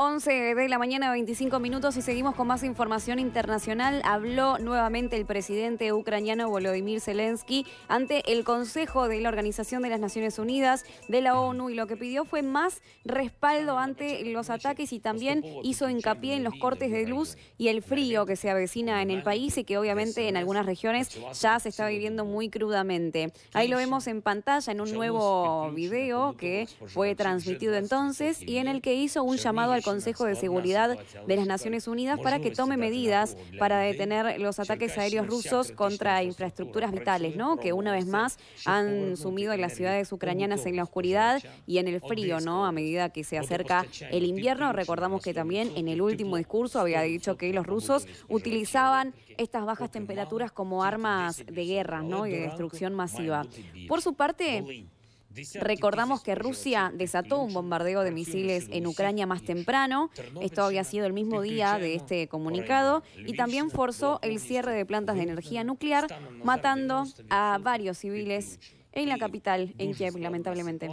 11 de la mañana, 25 minutos y seguimos con más información internacional. Habló nuevamente el presidente ucraniano Volodymyr Zelensky ante el Consejo de la Organización de las Naciones Unidas de la ONU y lo que pidió fue más respaldo ante los ataques y también hizo hincapié en los cortes de luz y el frío que se avecina en el país y que obviamente en algunas regiones ya se está viviendo muy crudamente. Ahí lo vemos en pantalla en un nuevo video que fue transmitido entonces y en el que hizo un llamado al Consejo de Seguridad de las Naciones Unidas para que tome medidas para detener los ataques aéreos rusos contra infraestructuras vitales, ¿no? Que una vez más han sumido a las ciudades ucranianas en la oscuridad y en el frío, ¿no? A medida que se acerca el invierno, recordamos que también en el este último discurso había dicho que los rusos utilizaban estas bajas temperaturas como armas de guerra, ¿no? Y de destrucción masiva. Por su parte, Recordamos que Rusia desató un bombardeo de misiles en Ucrania más temprano, esto había sido el mismo día de este comunicado, y también forzó el cierre de plantas de energía nuclear, matando a varios civiles en la capital, en Kiev, lamentablemente.